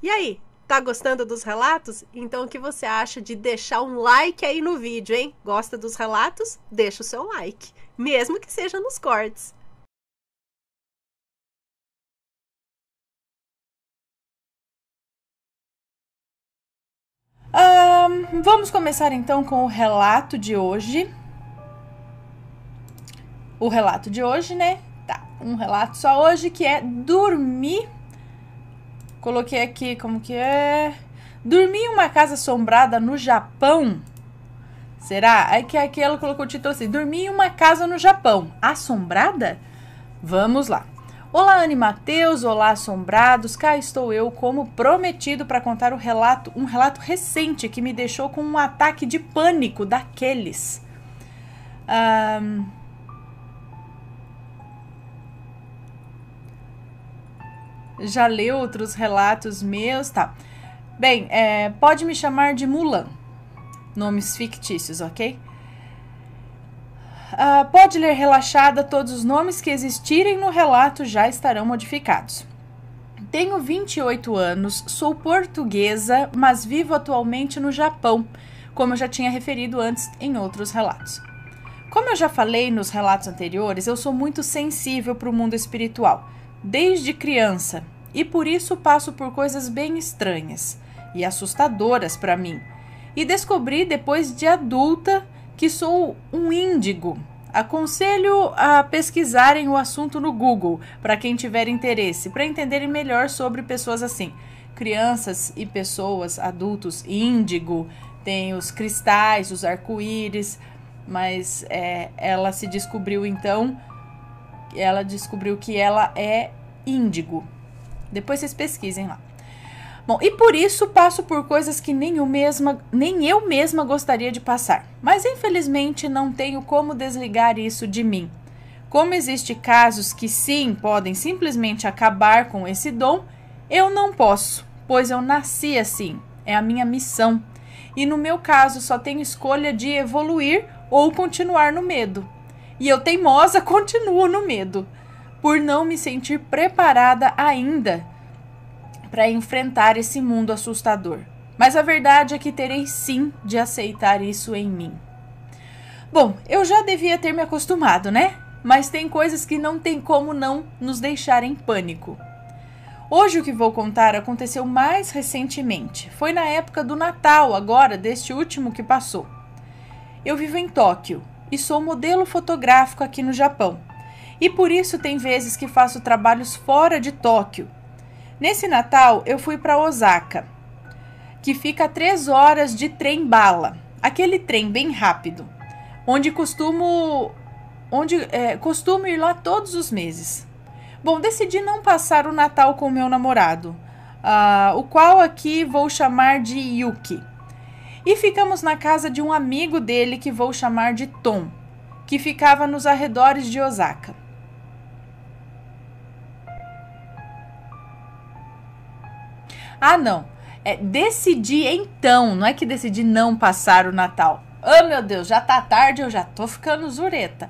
E aí, tá gostando dos relatos? Então o que você acha de deixar um like aí no vídeo, hein? Gosta dos relatos? Deixa o seu like, mesmo que seja nos cortes. Um, vamos começar então com o relato de hoje. O relato de hoje, né? Tá, um relato só hoje que é dormir Coloquei aqui como que é. Dormir em uma casa assombrada no Japão. Será? É que aqui ela colocou o título assim: Dormir em uma casa no Japão. Assombrada? Vamos lá. Olá, Anne Matheus, olá, assombrados. Cá estou eu, como prometido, para contar o um relato, um relato recente que me deixou com um ataque de pânico daqueles. Um, já leu outros relatos meus, tá? Bem, é, pode me chamar de Mulan. Nomes fictícios, ok? Ah, pode ler relaxada, todos os nomes que existirem no relato já estarão modificados. Tenho 28 anos, sou portuguesa, mas vivo atualmente no Japão, como eu já tinha referido antes em outros relatos. Como eu já falei nos relatos anteriores, eu sou muito sensível para o mundo espiritual desde criança e por isso passo por coisas bem estranhas e assustadoras para mim. E descobri depois de adulta que sou um índigo. Aconselho a pesquisarem o assunto no Google para quem tiver interesse, para entenderem melhor sobre pessoas assim. Crianças e pessoas, adultos, índigo, tem os cristais, os arco-íris, mas é, ela se descobriu então ela descobriu que ela é índigo. Depois vocês pesquisem lá. Bom, e por isso passo por coisas que nem eu mesma, nem eu mesma gostaria de passar. Mas infelizmente não tenho como desligar isso de mim. Como existem casos que sim podem simplesmente acabar com esse dom, eu não posso, pois eu nasci assim, é a minha missão. E no meu caso, só tenho escolha de evoluir ou continuar no medo. E eu, teimosa, continuo no medo, por não me sentir preparada ainda para enfrentar esse mundo assustador. Mas a verdade é que terei sim de aceitar isso em mim. Bom, eu já devia ter me acostumado, né? Mas tem coisas que não tem como não nos deixar em pânico. Hoje o que vou contar aconteceu mais recentemente. Foi na época do Natal, agora, deste último que passou. Eu vivo em Tóquio e sou modelo fotográfico aqui no Japão. E por isso tem vezes que faço trabalhos fora de Tóquio. Nesse Natal eu fui para Osaka, que fica a 3 horas de trem bala, aquele trem bem rápido, onde costumo onde é, costumo ir lá todos os meses. Bom, decidi não passar o Natal com meu namorado, uh, o qual aqui vou chamar de Yuki e ficamos na casa de um amigo dele que vou chamar de Tom, que ficava nos arredores de Osaka. Ah, não. É, decidi então, não é que decidi não passar o Natal. Ah, oh, meu Deus, já tá tarde, eu já tô ficando zureta.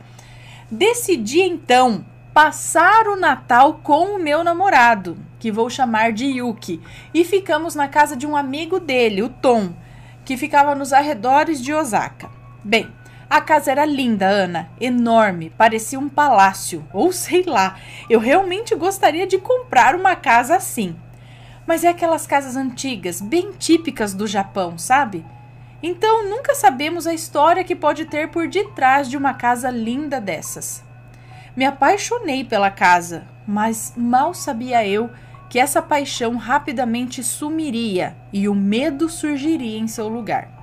Decidi então passar o Natal com o meu namorado, que vou chamar de Yuki, e ficamos na casa de um amigo dele, o Tom, que ficava nos arredores de Osaka. Bem, a casa era linda, Ana, enorme, parecia um palácio, ou sei lá. Eu realmente gostaria de comprar uma casa assim. Mas é aquelas casas antigas, bem típicas do Japão, sabe? Então nunca sabemos a história que pode ter por detrás de uma casa linda dessas. Me apaixonei pela casa, mas mal sabia eu que essa paixão rapidamente sumiria e o medo surgiria em seu lugar.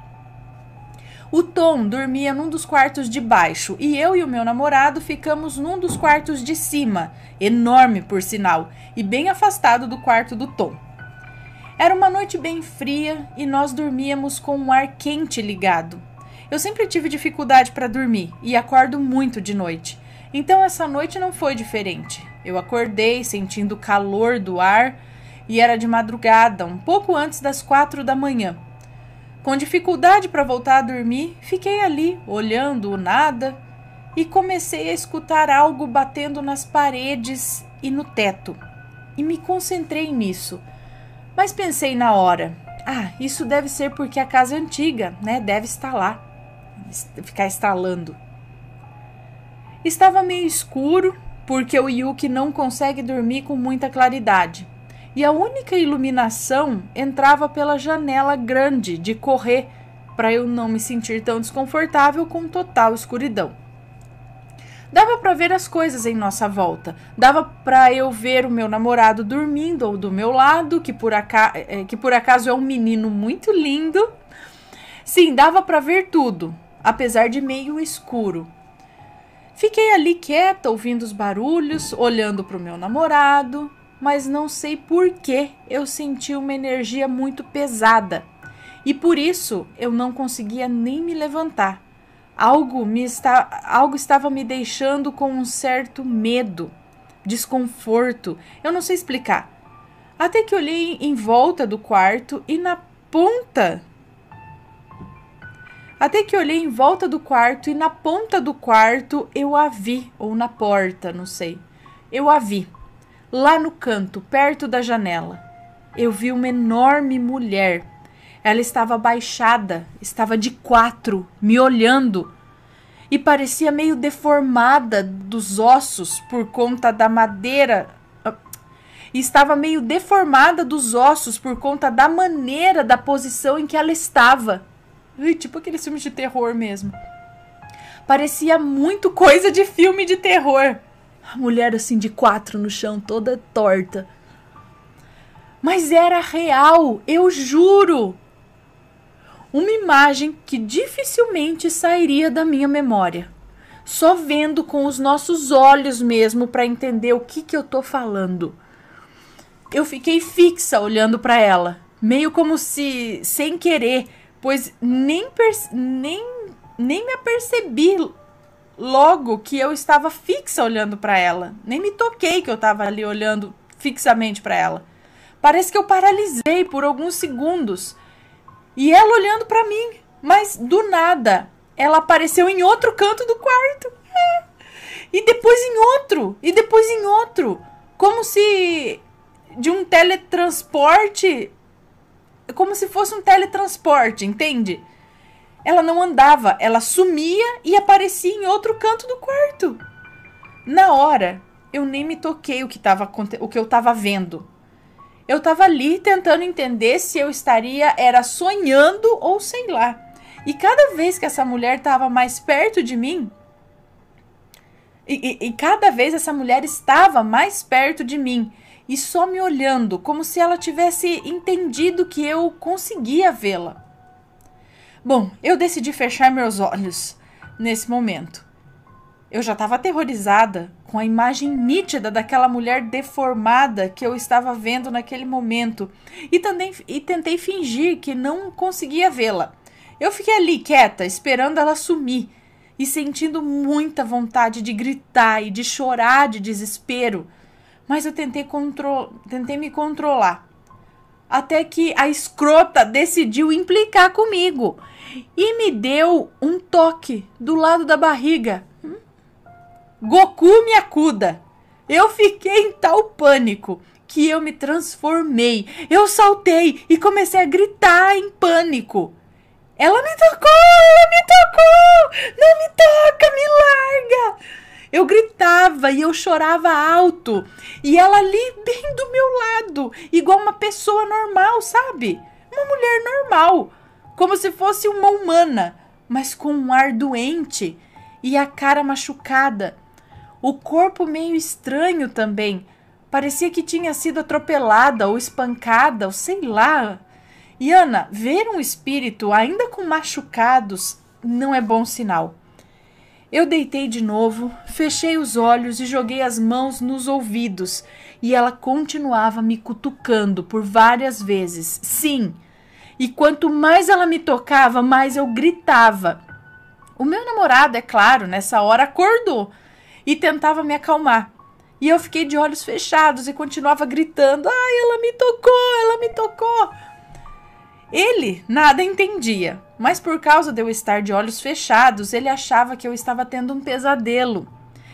O Tom dormia num dos quartos de baixo e eu e o meu namorado ficamos num dos quartos de cima, enorme por sinal, e bem afastado do quarto do Tom. Era uma noite bem fria e nós dormíamos com um ar quente ligado. Eu sempre tive dificuldade para dormir e acordo muito de noite, então essa noite não foi diferente. Eu acordei sentindo o calor do ar e era de madrugada, um pouco antes das quatro da manhã. Com dificuldade para voltar a dormir, fiquei ali, olhando o nada, e comecei a escutar algo batendo nas paredes e no teto. E me concentrei nisso. Mas pensei na hora: ah, isso deve ser porque a casa é antiga, né? Deve estar lá, ficar estalando. Estava meio escuro porque o Yuki não consegue dormir com muita claridade. E a única iluminação entrava pela janela grande de correr para eu não me sentir tão desconfortável com total escuridão. Dava para ver as coisas em nossa volta. Dava para eu ver o meu namorado dormindo ou do meu lado, que por, aca eh, que por acaso é um menino muito lindo. Sim, dava para ver tudo, apesar de meio escuro. Fiquei ali quieta, ouvindo os barulhos, olhando para o meu namorado, mas não sei por que eu senti uma energia muito pesada e por isso eu não conseguia nem me levantar. Algo, me está, algo estava me deixando com um certo medo, desconforto, eu não sei explicar. Até que olhei em volta do quarto e na ponta até que olhei em volta do quarto e na ponta do quarto eu a vi, ou na porta, não sei. Eu a vi, lá no canto, perto da janela. Eu vi uma enorme mulher. Ela estava baixada, estava de quatro, me olhando, e parecia meio deformada dos ossos por conta da madeira. Estava meio deformada dos ossos por conta da maneira da posição em que ela estava tipo aqueles filmes de terror mesmo. Parecia muito coisa de filme de terror. A mulher assim de quatro no chão, toda torta. Mas era real, eu juro! Uma imagem que dificilmente sairia da minha memória. Só vendo com os nossos olhos mesmo para entender o que, que eu tô falando. Eu fiquei fixa olhando para ela, meio como se, sem querer, pois nem, nem, nem me apercebi logo que eu estava fixa olhando para ela. Nem me toquei que eu estava ali olhando fixamente para ela. Parece que eu paralisei por alguns segundos. E ela olhando para mim, mas do nada, ela apareceu em outro canto do quarto. e depois em outro, e depois em outro, como se de um teletransporte como se fosse um teletransporte, entende? Ela não andava, ela sumia e aparecia em outro canto do quarto. Na hora, eu nem me toquei o que, tava, o que eu estava vendo. Eu estava ali tentando entender se eu estaria era sonhando ou sei lá. E cada vez que essa mulher estava mais perto de mim, e, e, e, cada vez essa mulher estava mais perto de mim e só me olhando, como se ela tivesse entendido que eu conseguia vê-la. Bom, eu decidi fechar meus olhos nesse momento. Eu já estava aterrorizada com a imagem nítida daquela mulher deformada que eu estava vendo naquele momento e também e tentei fingir que não conseguia vê-la. Eu fiquei ali quieta, esperando ela sumir e sentindo muita vontade de gritar e de chorar de desespero mas eu tentei, contro tentei me controlar. Até que a escrota decidiu implicar comigo e me deu um toque do lado da barriga. Goku me acuda. Eu fiquei em tal pânico que eu me transformei. Eu saltei e comecei a gritar em pânico. Ela me tocou, ela me tocou! Não me toca, me larga! Eu gritava e eu chorava alto. E ela ali, bem do meu lado, igual uma pessoa normal, sabe? Uma mulher normal, como se fosse uma humana, mas com um ar doente e a cara machucada. O corpo meio estranho também. Parecia que tinha sido atropelada ou espancada, ou sei lá. E Ana, ver um espírito ainda com machucados não é bom sinal. Eu deitei de novo, fechei os olhos e joguei as mãos nos ouvidos, e ela continuava me cutucando por várias vezes. Sim! E quanto mais ela me tocava, mais eu gritava. O meu namorado, é claro, nessa hora acordou e tentava me acalmar. E eu fiquei de olhos fechados e continuava gritando: Ai, ela me tocou, ela me tocou. Ele nada entendia, mas por causa de eu estar de olhos fechados, ele achava que eu estava tendo um pesadelo.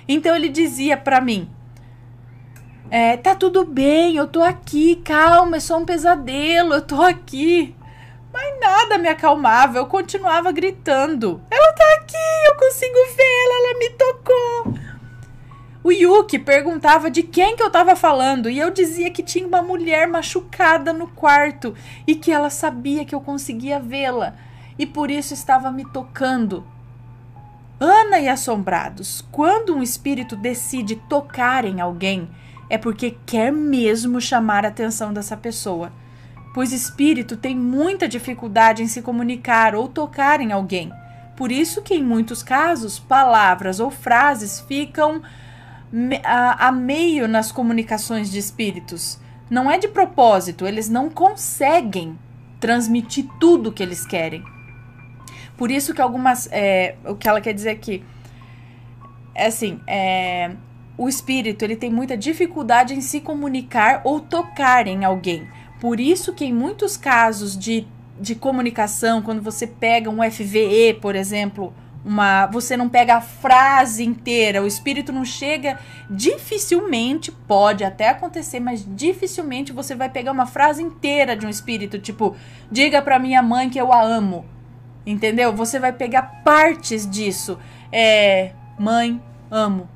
Então ele dizia para mim: é, tá tudo bem, eu tô aqui, calma, é só um pesadelo, eu tô aqui. Mas nada me acalmava, eu continuava gritando. Ela tá aqui, eu consigo vê-la, ela me tocou. O Yuki perguntava de quem que eu tava falando e eu dizia que tinha uma mulher machucada no quarto e que ela sabia que eu conseguia vê-la e por isso estava me tocando. Ana e Assombrados, quando um espírito decide tocar em alguém, é porque quer mesmo chamar a atenção dessa pessoa, pois espírito tem muita dificuldade em se comunicar ou tocar em alguém. Por isso que em muitos casos palavras ou frases ficam a, a meio nas comunicações de espíritos. Não é de propósito, eles não conseguem transmitir tudo o que eles querem. Por isso que algumas. É, o que ela quer dizer aqui. É assim. É, o espírito ele tem muita dificuldade em se comunicar ou tocar em alguém. Por isso que em muitos casos de, de comunicação, quando você pega um FVE, por exemplo, uma, você não pega a frase inteira, o espírito não chega, dificilmente pode até acontecer, mas dificilmente você vai pegar uma frase inteira de um espírito, tipo, diga para minha mãe que eu a amo. Entendeu? Você vai pegar partes disso. É, mãe, amo,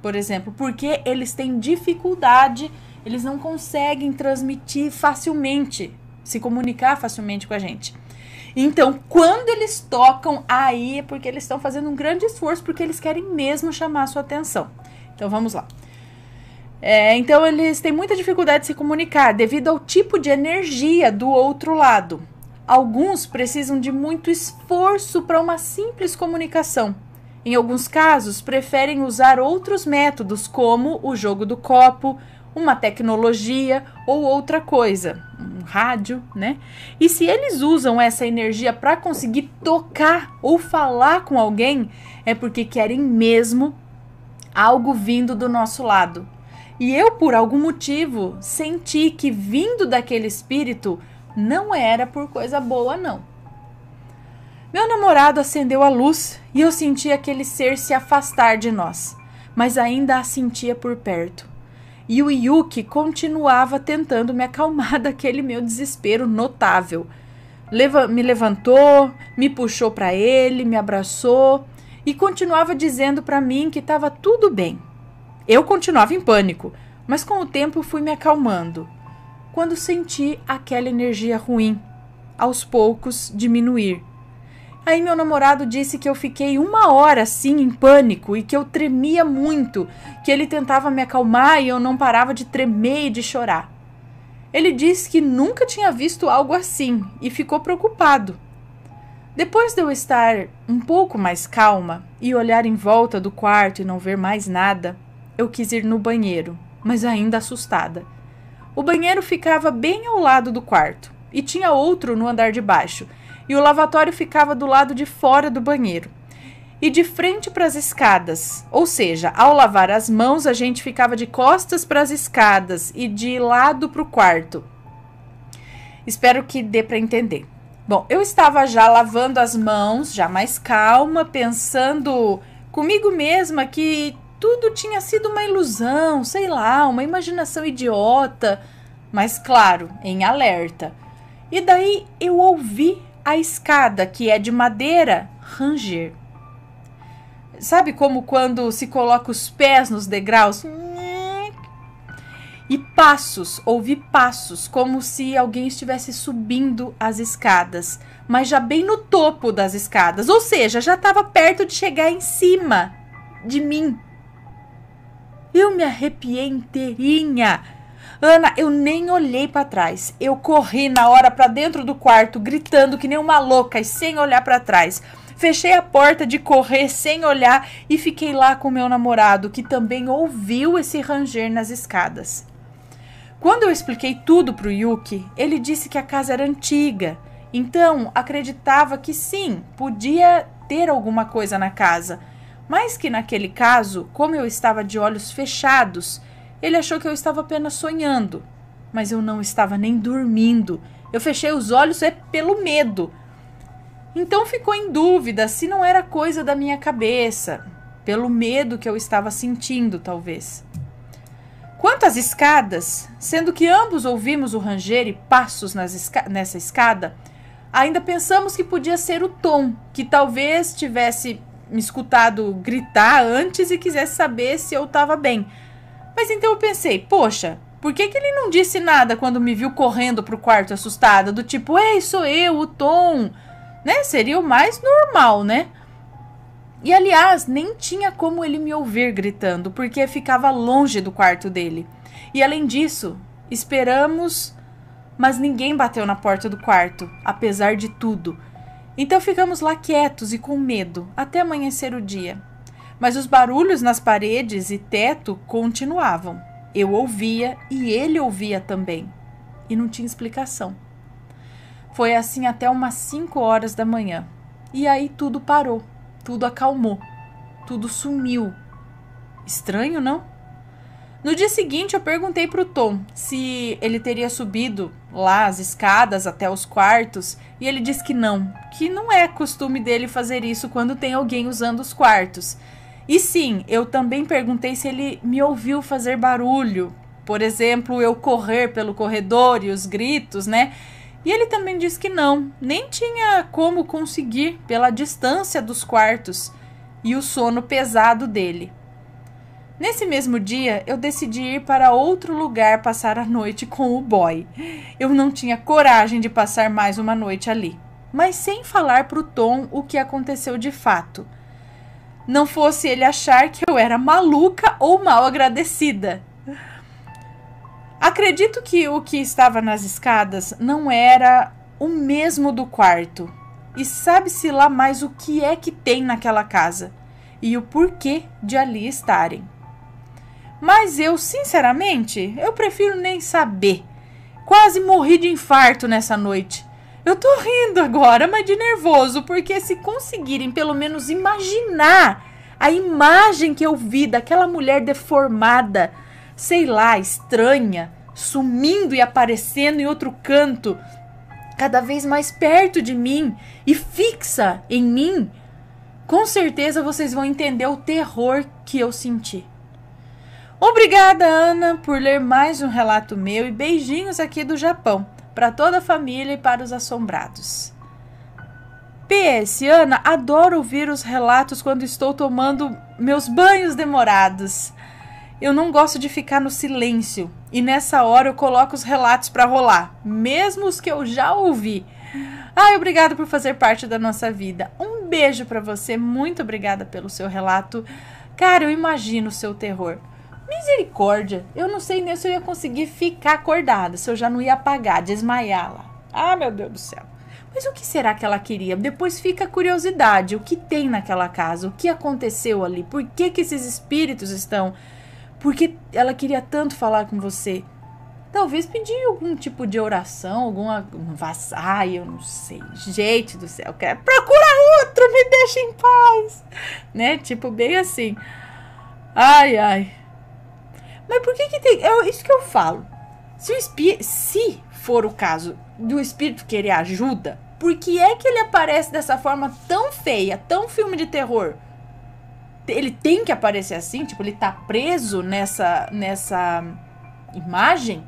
por exemplo, porque eles têm dificuldade, eles não conseguem transmitir facilmente, se comunicar facilmente com a gente. Então, quando eles tocam, aí é porque eles estão fazendo um grande esforço, porque eles querem mesmo chamar a sua atenção. Então, vamos lá. É, então, eles têm muita dificuldade de se comunicar devido ao tipo de energia do outro lado. Alguns precisam de muito esforço para uma simples comunicação. Em alguns casos, preferem usar outros métodos, como o jogo do copo, uma tecnologia ou outra coisa, um rádio, né? E se eles usam essa energia para conseguir tocar ou falar com alguém, é porque querem mesmo algo vindo do nosso lado. E eu, por algum motivo, senti que vindo daquele espírito não era por coisa boa, não. Meu namorado acendeu a luz e eu senti aquele ser se afastar de nós, mas ainda a sentia por perto. E o Yuki continuava tentando me acalmar daquele meu desespero notável. Leva me levantou, me puxou para ele, me abraçou e continuava dizendo para mim que estava tudo bem. Eu continuava em pânico, mas com o tempo fui me acalmando quando senti aquela energia ruim, aos poucos diminuir. Aí meu namorado disse que eu fiquei uma hora assim em pânico e que eu tremia muito, que ele tentava me acalmar e eu não parava de tremer e de chorar. Ele disse que nunca tinha visto algo assim e ficou preocupado. Depois de eu estar um pouco mais calma e olhar em volta do quarto e não ver mais nada, eu quis ir no banheiro, mas ainda assustada. O banheiro ficava bem ao lado do quarto e tinha outro no andar de baixo, e o lavatório ficava do lado de fora do banheiro e de frente para as escadas. Ou seja, ao lavar as mãos, a gente ficava de costas para as escadas e de lado para o quarto. Espero que dê para entender. Bom, eu estava já lavando as mãos, já mais calma, pensando comigo mesma que tudo tinha sido uma ilusão, sei lá, uma imaginação idiota, mas claro, em alerta. E daí eu ouvi a escada, que é de madeira, ranger. Sabe como quando se coloca os pés nos degraus? E passos, ouvi passos, como se alguém estivesse subindo as escadas, mas já bem no topo das escadas, ou seja, já estava perto de chegar em cima de mim. Eu me arrepiei inteirinha. Ana, eu nem olhei para trás. Eu corri na hora para dentro do quarto, gritando que nem uma louca e sem olhar para trás. Fechei a porta de correr sem olhar e fiquei lá com meu namorado, que também ouviu esse ranger nas escadas. Quando eu expliquei tudo pro Yuki, ele disse que a casa era antiga, então acreditava que sim, podia ter alguma coisa na casa mas que naquele caso, como eu estava de olhos fechados, ele achou que eu estava apenas sonhando. Mas eu não estava nem dormindo. Eu fechei os olhos é pelo medo. Então ficou em dúvida se não era coisa da minha cabeça, pelo medo que eu estava sentindo, talvez. Quanto às escadas, sendo que ambos ouvimos o ranger e passos esca nessa escada, ainda pensamos que podia ser o Tom, que talvez tivesse me escutado gritar antes e quisesse saber se eu estava bem. Mas então eu pensei, poxa, por que, que ele não disse nada quando me viu correndo pro quarto assustada? Do tipo, ei, sou eu, o Tom. Né? Seria o mais normal, né? E aliás, nem tinha como ele me ouvir gritando, porque ficava longe do quarto dele. E além disso, esperamos, mas ninguém bateu na porta do quarto, apesar de tudo. Então ficamos lá quietos e com medo até amanhecer o dia. Mas os barulhos nas paredes e teto continuavam. Eu ouvia e ele ouvia também. E não tinha explicação. Foi assim até umas 5 horas da manhã. E aí tudo parou, tudo acalmou, tudo sumiu. Estranho, não? No dia seguinte, eu perguntei para o Tom se ele teria subido lá as escadas até os quartos e ele diz que não, que não é costume dele fazer isso quando tem alguém usando os quartos. E sim, eu também perguntei se ele me ouviu fazer barulho, por exemplo, eu correr pelo corredor e os gritos, né? E ele também disse que não, nem tinha como conseguir pela distância dos quartos e o sono pesado dele. Nesse mesmo dia, eu decidi ir para outro lugar passar a noite com o boy. Eu não tinha coragem de passar mais uma noite ali. Mas sem falar para o Tom o que aconteceu de fato. Não fosse ele achar que eu era maluca ou mal agradecida. Acredito que o que estava nas escadas não era o mesmo do quarto. E sabe-se lá mais o que é que tem naquela casa e o porquê de ali estarem. Mas eu, sinceramente, eu prefiro nem saber. Quase morri de infarto nessa noite. Eu tô rindo agora, mas de nervoso, porque se conseguirem pelo menos imaginar a imagem que eu vi daquela mulher deformada, sei lá, estranha, sumindo e aparecendo em outro canto, cada vez mais perto de mim e fixa em mim, com certeza vocês vão entender o terror que eu senti. Obrigada, Ana, por ler mais um relato meu e beijinhos aqui do Japão, para toda a família e para os assombrados. PS, Ana, adoro ouvir os relatos quando estou tomando meus banhos demorados. Eu não gosto de ficar no silêncio e nessa hora eu coloco os relatos para rolar, mesmo os que eu já ouvi. Ai, obrigada por fazer parte da nossa vida. Um beijo para você, muito obrigada pelo seu relato. Cara, eu imagino o seu terror. Misericórdia, eu não sei nem se eu ia conseguir ficar acordada, se eu já não ia apagar, desmaiar lá. Ah, meu Deus do céu. Mas o que será que ela queria? Depois fica a curiosidade, o que tem naquela casa, o que aconteceu ali, por que que esses espíritos estão? Por que ela queria tanto falar com você? Talvez pedir algum tipo de oração, alguma vaza, ai, eu não sei. Gente do céu, quer procura outro, me deixa em paz. Né? Tipo bem assim. Ai, ai. Mas por que que tem... É isso que eu falo. Se, o espí... Se for o caso do espírito querer ajuda, por que é que ele aparece dessa forma tão feia, tão filme de terror? Ele tem que aparecer assim? Tipo, ele tá preso nessa, nessa imagem?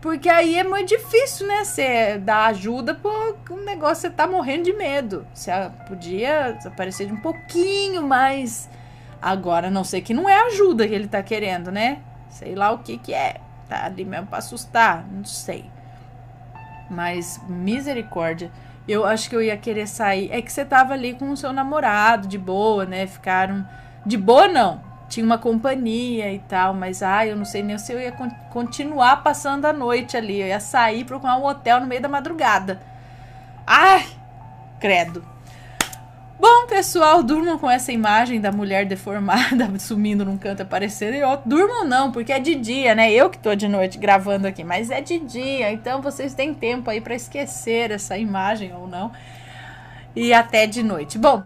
Porque aí é muito difícil, né? Você dar ajuda porque o negócio, você tá morrendo de medo. Você podia aparecer de um pouquinho mais Agora, não sei que não é ajuda que ele tá querendo, né? Sei lá o que que é. Tá ali mesmo pra assustar, não sei. Mas, misericórdia. Eu acho que eu ia querer sair. É que você tava ali com o seu namorado, de boa, né? Ficaram. De boa, não. Tinha uma companhia e tal, mas ah, eu não sei nem se eu ia con continuar passando a noite ali. Eu ia sair procurar um hotel no meio da madrugada. Ai, credo. Bom, pessoal, durmam com essa imagem da mulher deformada sumindo num canto aparecendo e outro. Durmam não, porque é de dia, né? Eu que tô de noite gravando aqui, mas é de dia, então vocês têm tempo aí para esquecer essa imagem ou não. E até de noite. Bom,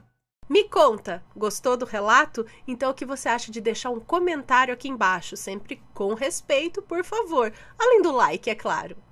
me conta, gostou do relato? Então o que você acha de deixar um comentário aqui embaixo, sempre com respeito, por favor, além do like, é claro.